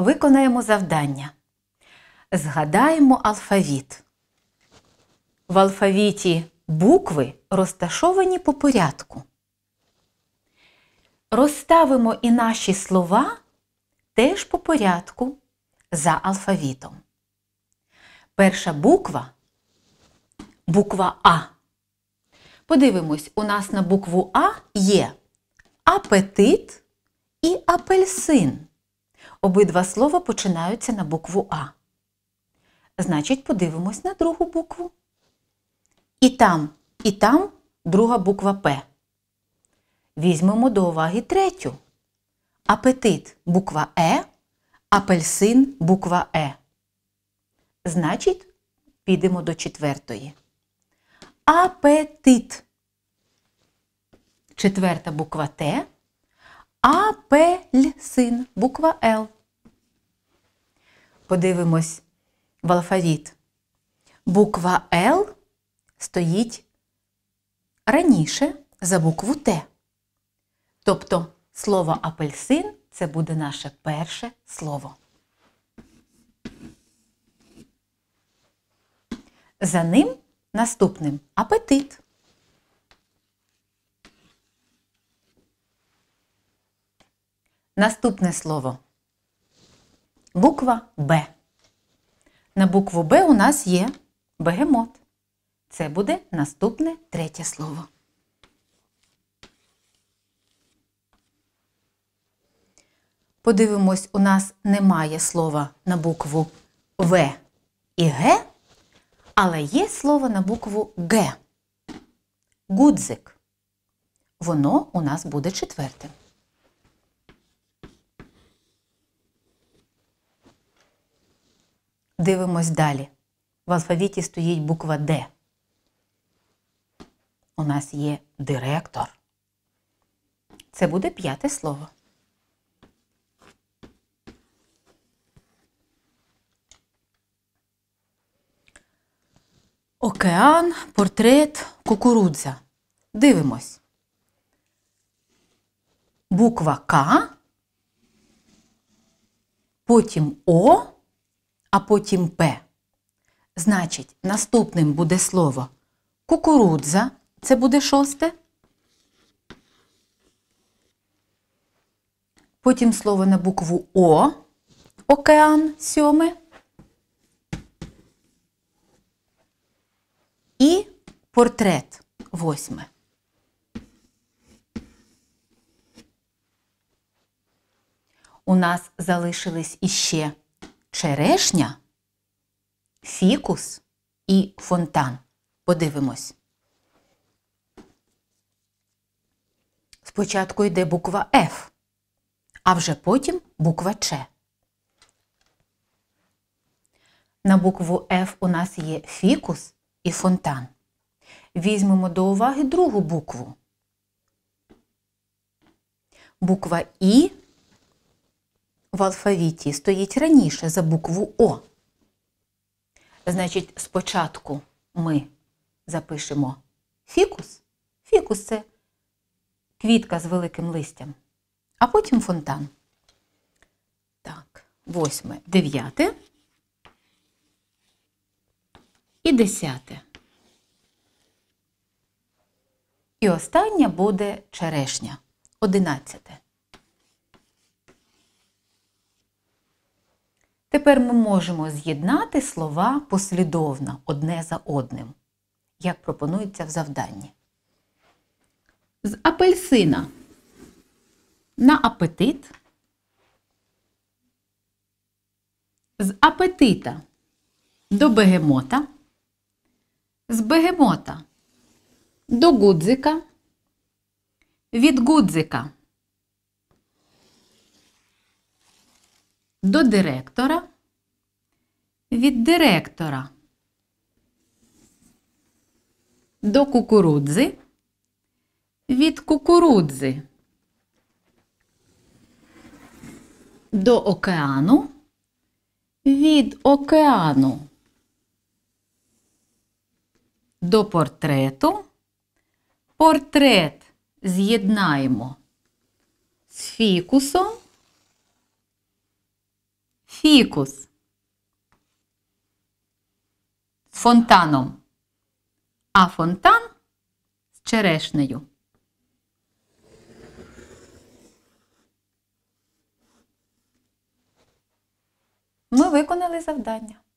Виконаємо завдання. Згадаємо алфавіт. В алфавіті букви розташовані по порядку. Розставимо і наші слова теж по порядку за алфавітом. Перша буква буква А. Подивимось, у нас на букву А є апетит і апельсин. Обидва слова починаються на букву А. Значить, подивимось на другу букву. І там, і там друга буква П. Візьмемо до уваги третю. Апетит буква Е, апельсин буква Е. Значить, підемо до четвертої. Апетит. Четверта буква Т. Апельсин буква Л подивимось в алфавіт, буква Л стоїть раніше за букву Т. Тобто слово апельсин це буде наше перше слово. За ним наступним апетит. Наступне слово Буква Б. На букву Б у нас є бегемот. Це буде наступне третє слово. Подивимось, у нас немає слова на букву В і Г, але є слово на букву Г. Гудзик. Воно у нас буде четвертим. Дивимось далі. В алфавіті стоїть буква Д. У нас є директор. Це буде п'яте слово. Океан, портрет, кукурудза. Дивимось. Буква К. Потім О а потім П. Значить, наступним буде слово кукурудза. Це буде шосте. Потім слово на букву О. Океан сьоме. І портрет восьме. У нас залишились іще черешня, фікус і фонтан. Подивимось. Спочатку йде буква Ф, а вже потім буква Ч. На букву Ф у нас є фікус і фонтан. Візьмемо до уваги другу букву. Буква І в алфавіті стоїть раніше за букву О. Значить, спочатку ми запишемо фікус. Фікус це квітка з великим листям, а потім фонтан. Так, восьме, дев'яте і десяте. І остання буде черешня. Одинадцяте. Тепер ми можемо з'єднати слова послідовно одне за одним, як пропонується в завданні. З апельсина на апетит. З апетита до бегемота, з бегемота до гудзика, від гудзика до директора директора. До кукурудзи. Від кукурудзи. До океану. Від океану. До портрету. Портрет з'єднаємо з фікусом. Фікус. фонтаном, а фонтан з черешнею. Ми виконали завдання.